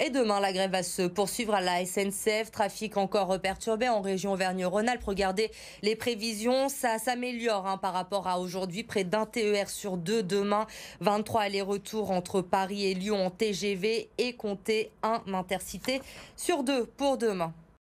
Et demain, la grève va se poursuivre à la SNCF. Trafic encore perturbé en région Auvergne-Rhône-Alpes. Regardez les prévisions. Ça s'améliore hein, par rapport à aujourd'hui. Près d'un TER sur deux demain. 23 allers-retours entre Paris et Lyon en TGV et comptez un intercité sur deux pour demain.